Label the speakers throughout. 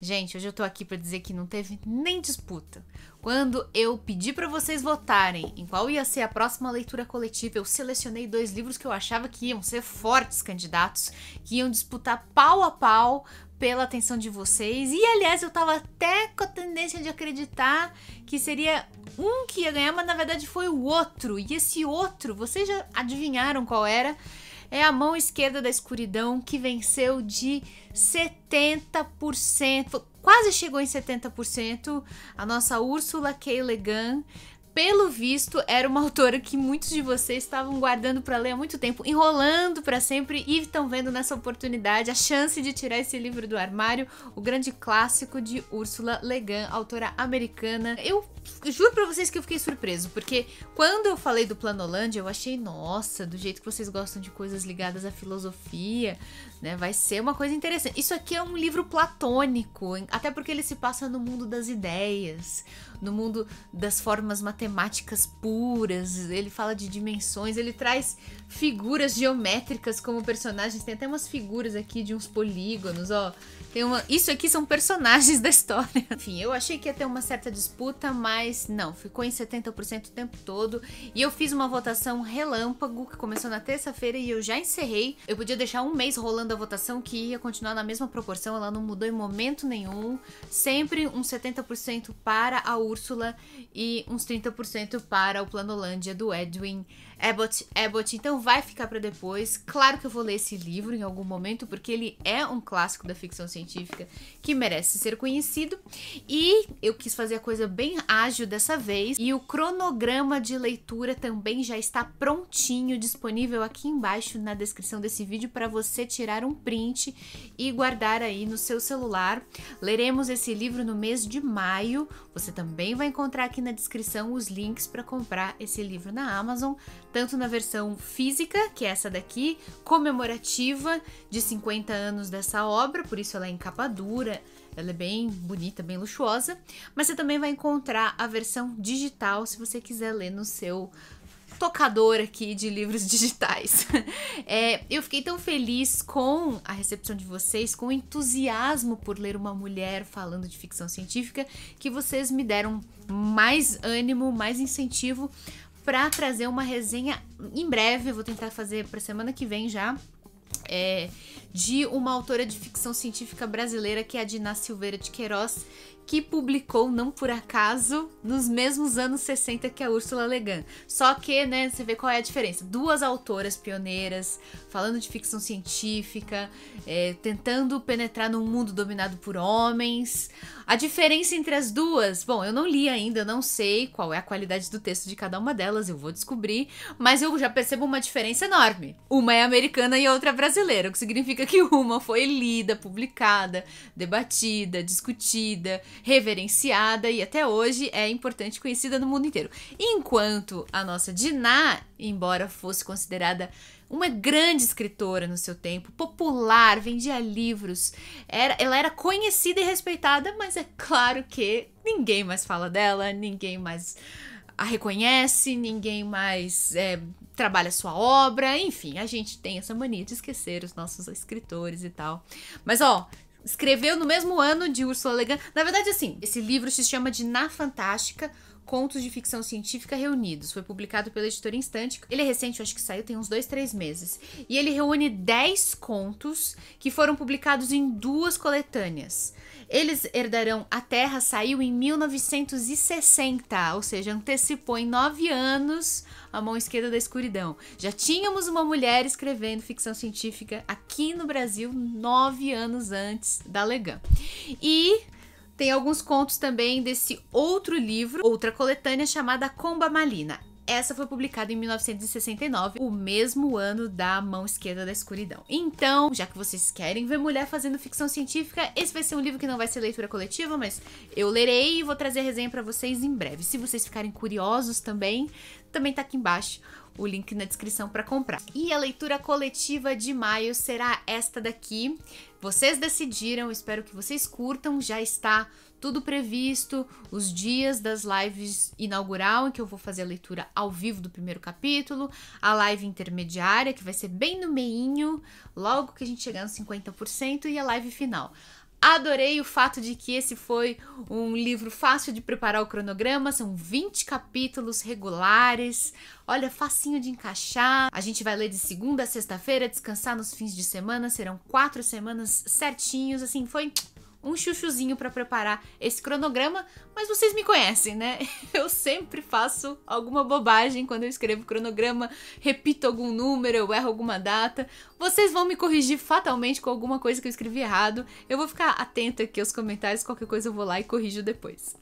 Speaker 1: Gente, hoje eu tô aqui para dizer que não teve nem disputa. Quando eu pedi para vocês votarem em qual ia ser a próxima leitura coletiva, eu selecionei dois livros que eu achava que iam ser fortes candidatos, que iam disputar pau a pau pela atenção de vocês. E aliás, eu tava até com a tendência de acreditar que seria um que ia ganhar, mas na verdade foi o outro. E esse outro, vocês já adivinharam qual era? é a mão esquerda da escuridão que venceu de 70%, quase chegou em 70%, a nossa Úrsula K. Le pelo visto, era uma autora que muitos de vocês estavam guardando para ler há muito tempo, enrolando para sempre e estão vendo nessa oportunidade a chance de tirar esse livro do armário, o grande clássico de Ursula Le autora americana. Eu juro pra vocês que eu fiquei surpreso, porque quando eu falei do Holândia, eu achei, nossa, do jeito que vocês gostam de coisas ligadas à filosofia, né? Vai ser uma coisa interessante. Isso aqui é um livro platônico, até porque ele se passa no mundo das ideias, no mundo das formas matemáticas puras. Ele fala de dimensões, ele traz figuras geométricas como personagens. Tem até umas figuras aqui de uns polígonos, ó. Tem uma... Isso aqui são personagens da história. Enfim, eu achei que ia ter uma certa disputa, mas mas não, ficou em 70% o tempo todo. E eu fiz uma votação relâmpago que começou na terça-feira e eu já encerrei. Eu podia deixar um mês rolando a votação que ia continuar na mesma proporção, ela não mudou em momento nenhum. Sempre um 70% para a Úrsula e uns 30% para o Planolândia do Edwin Abbott. Abbott. Então vai ficar para depois. Claro que eu vou ler esse livro em algum momento, porque ele é um clássico da ficção científica que merece ser conhecido. E eu quis fazer a coisa bem rápida ágil dessa vez e o cronograma de leitura também já está prontinho, disponível aqui embaixo na descrição desse vídeo para você tirar um print e guardar aí no seu celular. Leremos esse livro no mês de maio. Você também vai encontrar aqui na descrição os links para comprar esse livro na Amazon, tanto na versão física, que é essa daqui, comemorativa de 50 anos dessa obra, por isso ela é em capa dura ela é bem bonita, bem luxuosa, mas você também vai encontrar a versão digital se você quiser ler no seu tocador aqui de livros digitais. É, eu fiquei tão feliz com a recepção de vocês, com o entusiasmo por ler uma mulher falando de ficção científica, que vocês me deram mais ânimo, mais incentivo para trazer uma resenha em breve. Eu vou tentar fazer para semana que vem já. É, de uma autora de ficção científica brasileira que é a Diná Silveira de Queiroz, que publicou, não por acaso, nos mesmos anos 60 que a Úrsula Le Só que, né, você vê qual é a diferença. Duas autoras pioneiras, falando de ficção científica, é, tentando penetrar num mundo dominado por homens. A diferença entre as duas, bom, eu não li ainda, não sei qual é a qualidade do texto de cada uma delas, eu vou descobrir, mas eu já percebo uma diferença enorme. Uma é americana e a outra é brasileira, o que significa significa que uma foi lida, publicada, debatida, discutida, reverenciada e até hoje é importante conhecida no mundo inteiro. Enquanto a nossa Diná, embora fosse considerada uma grande escritora no seu tempo, popular, vendia livros. Era, ela era conhecida e respeitada, mas é claro que ninguém mais fala dela, ninguém mais a reconhece, ninguém mais é, trabalha sua obra, enfim, a gente tem essa mania de esquecer os nossos escritores e tal. Mas ó, escreveu no mesmo ano de Ursula Le Guin. Na verdade, assim, esse livro se chama de Na Fantástica, Contos de Ficção Científica Reunidos. Foi publicado pela editora Instante. Ele é recente, eu acho que saiu tem uns dois, três meses. E ele reúne 10 contos que foram publicados em duas coletâneas. Eles herdarão A Terra saiu em 1960, ou seja, antecipou em nove anos a mão esquerda da escuridão. Já tínhamos uma mulher escrevendo ficção científica aqui no Brasil nove anos antes da Legan. E tem alguns contos também desse outro livro, outra coletânea chamada Comba Malina. Essa foi publicada em 1969, o mesmo ano da Mão Esquerda da Escuridão. Então, já que vocês querem ver mulher fazendo ficção científica, esse vai ser um livro que não vai ser leitura coletiva, mas eu lerei e vou trazer a resenha para vocês em breve. Se vocês ficarem curiosos também, também tá aqui embaixo o link na descrição para comprar. E a leitura coletiva de maio será esta daqui. Vocês decidiram, espero que vocês curtam, já está tudo previsto, os dias das lives inaugural, em que eu vou fazer a leitura ao vivo do primeiro capítulo, a live intermediária, que vai ser bem no meinho, logo que a gente chegar nos 50%, e a live final. Adorei o fato de que esse foi um livro fácil de preparar o cronograma, são 20 capítulos regulares. Olha, facinho de encaixar. A gente vai ler de segunda a sexta-feira, descansar nos fins de semana, serão quatro semanas certinhos, assim, foi um chuchuzinho para preparar esse cronograma, mas vocês me conhecem, né? Eu sempre faço alguma bobagem quando eu escrevo cronograma, repito algum número, eu erro alguma data. Vocês vão me corrigir fatalmente com alguma coisa que eu escrevi errado. Eu vou ficar atenta aqui aos comentários, qualquer coisa eu vou lá e corrijo depois.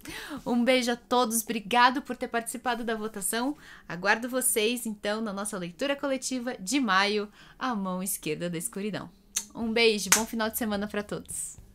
Speaker 1: Um beijo a todos, obrigado por ter participado da votação. Aguardo vocês então na nossa leitura coletiva de maio, A Mão Esquerda da Escuridão. Um beijo, bom final de semana para todos.